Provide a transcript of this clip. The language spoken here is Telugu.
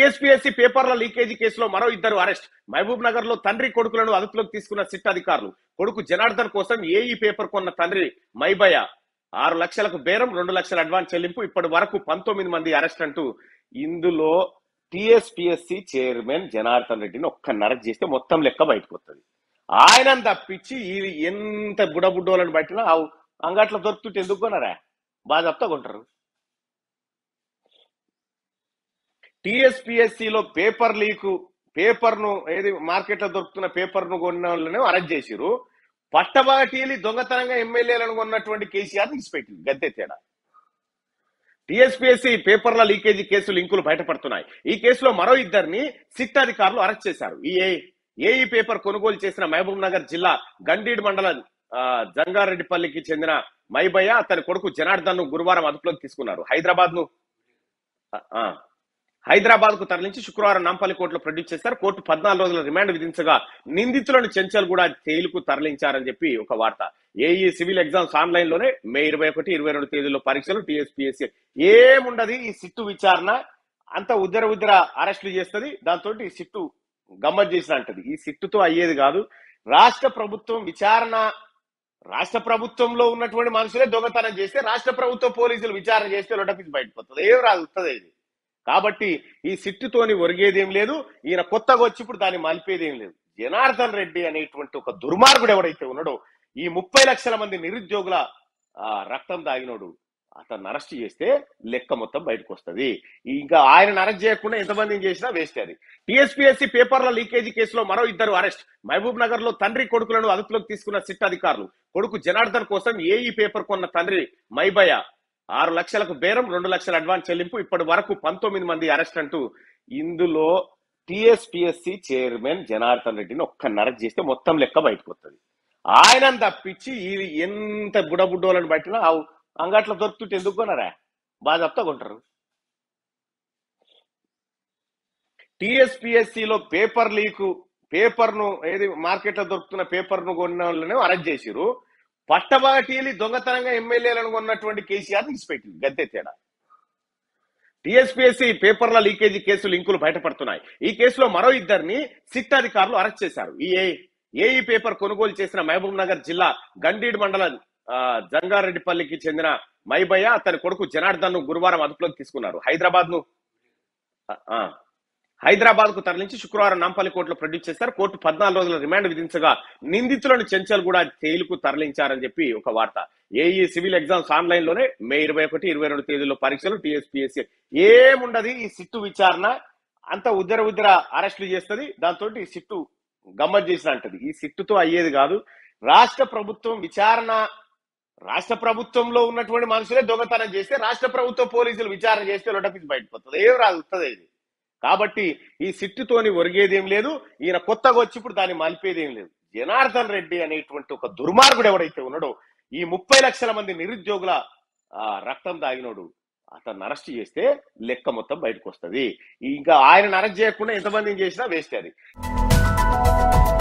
టీఎస్పీఎస్సీ పేపర్ల లీకేజీ కేసులో మరో ఇద్దరు అరెస్ట్ మహబూబ్ నగర్ లో తండ్రి కొడుకులను అదుపులోకి తీసుకున్న సిట్ అధికారులు కొడుకు జనార్దన్ కోసం ఏఈ పేపర్ కొన్న తండ్రి మైబయ ఆరు లక్షలకు బేరం రెండు లక్షల అడ్వాన్స్ చెల్లింపు ఇప్పటి వరకు పంతొమ్మిది మంది అరెస్ట్ అంటూ ఇందులో టిఎస్పిఎస్సి చైర్మన్ జనార్దన్ రెడ్డిని ఒక్క నర చేస్తే మొత్తం లెక్క బయటకు వస్తుంది ఆయనను తప్పించి ఎంత బుడబుడ్డోళ్ళని బట్టినా అంగట్లో దొరుకుతుంటే ఎందుకు కొనరా బాగా చెప్తా కొంటారు టీఎస్పీఎస్సీలో పేపర్ లీకు ను ఏది లో దొరుకుతున్న ను కొన్న వాళ్ళనే అరెస్ట్ చేసిరు పట్టబాటీలి దొంగతనంగా ఎమ్మెల్యేలను కొన్నటువంటి కేసీఆర్ ఇన్స్పెక్టర్ గద్దె తేడా టీఎస్పీఎస్సీ పేపర్ల లీకేజీ కేసు లింకులు బయటపడుతున్నాయి ఈ కేసులో మరో ఇద్దరిని సిట్ అధికారులు అరెస్ట్ చేశారు ఈ ఏఈ పేపర్ కొనుగోలు చేసిన మహబూబ్ నగర్ జిల్లా గండీడ్ మండలం జంగారెడ్డిపల్లికి చెందిన మైబయ్య అతని కొడుకు జనార్దన్ ను గురువారం అదుపులోకి తీసుకున్నారు హైదరాబాద్ ను హైదరాబాద్ కు తరలించి శుక్రవారం నాంపల్లి కోర్టులో ప్రొడ్యూస్ చేస్తారు కోర్టు పద్నాలుగు రోజుల రిమాండ్ విధించగా నిందితులను చెంచల్ కూడా జైలుకు తరలించారని చెప్పి ఒక వార్త ఏఈ సివిల్ ఎగ్జామ్స్ ఆన్లైన్ లోనే మే ఇరవై ఒకటి ఇరవై రెండు తేదీలో పరీక్షలు టీఎస్పీఎస్సీ ఏముండదు ఈ సిట్టు విచారణ అంత ఉద్దర ఉద్దర అరెస్టులు చేస్తుంది దాంతో ఈ సిట్టు గమ్మత్ చేసిన అంటది ఈ సిట్టుతో అయ్యేది కాదు రాష్ట్ర ప్రభుత్వం విచారణ రాష్ట్ర ప్రభుత్వంలో ఉన్నటువంటి మనుషులే దొంగతనం చేస్తే రాష్ట్ర ప్రభుత్వ పోలీసులు విచారణ చేస్తే లొటపిసి బయటపోతుంది ఏం రాదు ఇది కాబట్టి ఈ సిట్టుతోని ఒరిగేదేం లేదు ఈయన కొత్తగా వచ్చి ఇప్పుడు దాన్ని మలిపేదేం లేదు జనార్దన్ రెడ్డి అనేటువంటి ఒక దుర్మార్గుడు ఎవడైతే ఉన్నాడో ఈ ముప్పై లక్షల మంది నిరుద్యోగుల రక్తం దాగినోడు అతను అరెస్ట్ చేస్తే లెక్క మొత్తం బయటకు వస్తుంది ఇంకా ఆయన అరెస్ట్ చేయకుండా ఎంతమందిని చేసినా వేస్ట్ అది టిఎస్పిఎస్సి పేపర్ల లీకేజీ కేసులో మరో ఇద్దరు అరెస్ట్ మహబూబ్ నగర్ లో తండ్రి కొడుకులను అదుపులోకి తీసుకున్న సిట్ అధికారులు కొడుకు జనార్దన్ కోసం ఏఈ పేపర్ కొన్న తండ్రి మైబయ ఆరు లక్షలకు బేరం రెండు లక్షల అడ్వాన్స్ చెల్లింపు ఇప్పటి వరకు పంతొమ్మిది మంది అరెస్ట్ అంటూ ఇందులో టిఎస్పిఎస్సి చైర్మన్ జనార్దన్ రెడ్డిని ఒక్క నరక్ చేస్తే మొత్తం లెక్క బయటకు వస్తుంది ఆయన తప్పించి ఎంత బుడబుడ్డోలను బట్టినా అంగట్లో దొరుకుతుంటే ఎందుకు కొనరా బాగా చెప్తా కొంటారు టిఎస్పిఎస్సిలో పేపర్ లీకు పేపర్ను ఏది మార్కెట్లో దొరుకుతున్న పేపర్ను కొన్న వాళ్ళనే అరెస్ట్ చేసిరు పట్టబాటీలి దొంగతనంగా ఎమ్మెల్యేలను కొన్నటువంటి కేసీఆర్ నిలిచిపెట్టింది గద్దె తేడా టీఎస్పీఎస్సీ పేపర్ల లీకేజీ కేసు లింకులు బయటపడుతున్నాయి ఈ కేసులో మరో ఇద్దరిని సిట్ అధికారులు అరెస్ట్ చేశారు ఈ ఏఈ పేపర్ కొనుగోలు చేసిన మహబూబ్ నగర్ జిల్లా గండీడ్ మండలం జంగారెడ్డిపల్లికి చెందిన మైబయ్య అతని కొడుకు జనార్దన్ ను గురువారం అదుపులోకి తీసుకున్నారు హైదరాబాద్ ను హైదరాబాద్ కు తరలించి శుక్రవారం నాంపల్లి కోర్టులో ప్రొడ్యూస్ చేశారు కోర్టు పద్నాలుగు రోజుల రిమాండ్ విధించగా నిందితులను చెంచల్ కూడా జైలుకు తరలించారని చెప్పి ఒక వార్త ఏఈ సివిల్ ఎగ్జామ్స్ ఆన్లైన్ లోనే మే ఇరవై ఒకటి ఇరవై రెండు తేదీలో పరీక్షలు టీఎస్పీఎస్సీ ఏముండదు ఈ సిట్టు విచారణ అంత ఉద్దర ఉద్దర అరెస్టులు చేస్తుంది దాంతో ఈ సిట్టు గమ్మత్ చేసినట్టు ఈ సిట్టుతో అయ్యేది కాదు రాష్ట్ర ప్రభుత్వం విచారణ రాష్ట్ర ప్రభుత్వంలో ఉన్నటువంటి మనుషులే దొంగతనం చేస్తే రాష్ట్ర ప్రభుత్వ పోలీసులు విచారణ చేస్తే లొటఫీస్ బయటపోతుంది ఏం రాదు ఇది కాబట్టి ఈ సిట్టుతోని ఒరిగేదేం లేదు ఈయన కొత్తగా వచ్చి ఇప్పుడు దాన్ని మలిపేదేం లేదు జనార్దన్ రెడ్డి అనేటువంటి ఒక దుర్మార్గుడు ఎవడైతే ఉన్నాడో ఈ ముప్పై లక్షల మంది నిరుద్యోగుల రక్తం దాగినోడు అతను అరెస్ట్ చేస్తే లెక్క మొత్తం బయటకు వస్తుంది ఇంకా ఆయన అరెస్ట్ చేయకుండా ఎంతమందిని చేసినా వేస్ట్ అది